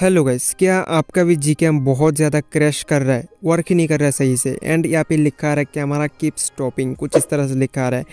hello guys क्या आपका भी जी बहुत ज़्यादा क्रैश कर रहा है वर्क ही नहीं कर रहा है सही से एंड यहाँ पे लिखा रहा है कि हमारा कीप स्टॉपिंग कुछ इस तरह से लिखा रहा है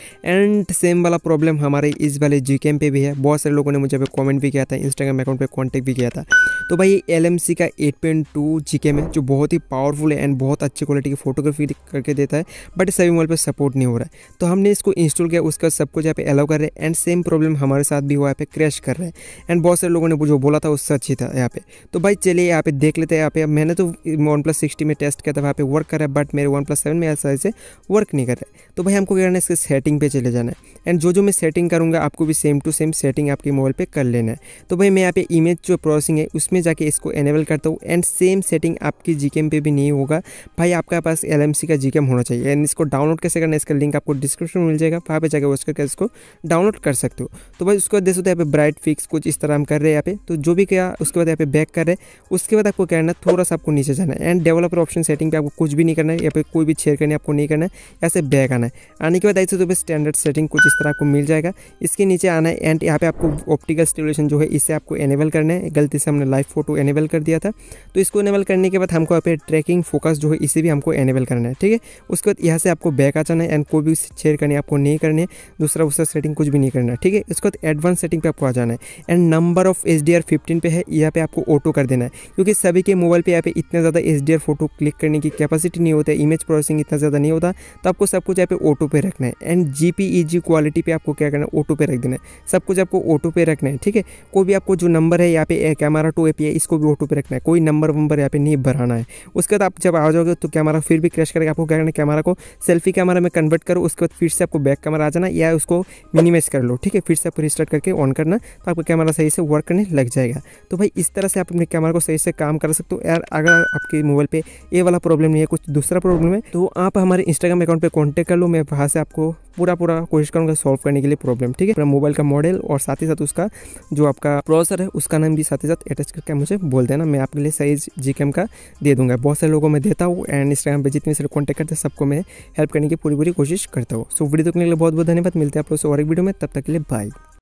एंड सेम वाला प्रॉब्लम हमारे इस वाले जी पे भी है बहुत सारे लोगों ने मुझे पे कमेंट भी किया था इंस्टाग्राम अकाउंट पे कांटेक्ट भी किया था तो भाई ये एल का एट पॉइंट टू जी के जो बहुत ही पावरफुल है एंड बहुत अच्छी क्वालिटी की फोटोग्राफी करके देता है बट सभी मोबाइल पर सपोर्ट नहीं हो रहा है तो हमने इसको इंस्टॉल किया उसका सब कुछ यहाँ पे अलाउ कर रहे हैं एंड सेम प्रॉब्लम हमारे साथ भी हुआ यहाँ पे क्रैश कर रहा है एंड बहुत सारे लोगों ने जो बोला था वो सच ही था यहाँ पे तो भाई चलिए यहाँ पे देख लेते हैं यहाँ पे मैंने तो वन प्लस सिक्सटी में टेस्ट टेस्ट किया था वहाँ पे वर्क कर रहा है बट मेरे वन प्लस सेवन में ऐसा ऐसे वर्क नहीं कर रहा है तो भाई हमको क्या करना है इसके सेटिंग पे चले जाना है एंड जो जो मैं सेटिंग करूँगा आपको भी सेम टू सेम सेटिंग आपके मोबाइल पे कर लेना है तो भाई मैं यहाँ पे इमेज जो प्रोसेसिंग है उसमें जाके इसको एनेबल करता हूँ एंड सेम सेटिंग आपकी जी पे भी नहीं होगा भाई आपके पास एल का जी होना चाहिए एंड इसको डाउनलोड कैसे करना है इसका लिंक आपको डिस्क्रिप्शन मिल जाएगा वहाँ पर जाकर वॉच करके इसको डाउनलोड कर सकते हो तो भाई उसके बाद देख सकते तो यहाँ पे ब्राइट फिक्स कुछ इस तरह हम कर रहे हैं यहाँ पे तो जो भी किया उसके बाद यहाँ पे बैक कर रहे हैं उसके बाद आपको कहना थोड़ा सा आपको नीचे जाना है एंड डेवलपर ऑप्शन सेटिंग पे आपको कुछ भी नहीं करना है या फिर कोई भी छेड़खानी आपको नहीं करना है ऐसे बैक आना है आने के बाद ऐसे तो स्टैंडर्ड सेटिंग कुछ इस तरह आपको मिल जाएगा इसके नीचे आना है एंड यहाँ पे आपको ऑप्टिकल स्टिमुलेशन जो है इसे आपको एनेबल करना है गलती से हमने लाइव फोटो एनेबल कर दिया था तो इसको एनेबल करने के बाद हमको यहाँ पे ट्रैकिंग फोकस जो है इसे भी हमको एनेबल करना है ठीक है उसके बाद यहाँ से आपको बैक आ जाना है एंड कोई भी करने आपको नहीं करनी है दूसरा उसका सेटिंग कुछ भी नहीं करना है ठीक है उसके बाद एडवांस सेटिंग पर आपको आ जाना है and number of H D R fifteen पे है यहाँ पे आपको ऑटो कर देना है क्योंकि सभी के मोबाइल पे यहाँ पे इतना ज़्यादा H D R photo click करने की कैपेसिटी नहीं होता है इमेज प्रोसेसिंग इतना ज़्यादा नहीं होता तो आपको सब कुछ यहाँ पे ऑटो पे रखना है and J P E G quality पे आपको क्या करना है ऑटो पे रख देना है सब कुछ आपको ऑटो पे रखना है ठीक है कोई भी आपको जो नंबर है यहाँ पे कैमरा टू ए पी इसको भी ऑटो पे रखना है कोई नंबर वंबर यहाँ पे नहीं भराना है उसके बाद आप जब आ जाओगे तो कैमरा फिर भी क्रैश करके आपको क्या करना है कैमरा को सेल्फी कैमरा में कन्वर्ट करो उसके बाद फिर से आपको बैक कैमरा आ जाना या उसको मिनिमाइज कर लो ठीक है फिर से आपको रिस्टार्ट करके ऑन करना तो आपका कैमरा सही से वर्क करने लग जाएगा तो भाई इस तरह से आप अपने कैमरा को सही से काम कर सकते हो यार अगर आपके मोबाइल पर ए वाला प्रॉब्लम नहीं है कुछ दूसरा प्रॉब्लम है तो आप हमारे इंस्टाग्राम अकाउंट पर कॉन्टेक्ट कर लो मैं वहाँ से आपको पूरा पूरा कोशिश करूँगा सॉल्व करने के लिए प्रॉब्लम ठीक है मोबाइल का मॉडल और साथ ही साथ उसका जो आपका प्रोसेसर है उसका नाम भी साथ ही साथ अटैच करके मुझे बोल देना मैं आपके लिए साइज जी का दे दूँगा बहुत सारे लोगों में देता हूँ एंड इंस्टाग्राम पर जितने सारे कॉन्टेक्ट करते हैं सबको मैं हेल्प करने की पूरी पूरी कोशिश करता हूँ सो वीडियो देखने के लिए बहुत बहुत धन्यवाद मिलते हैं आप लोग और एक वीडियो में तब तक के लिए बाय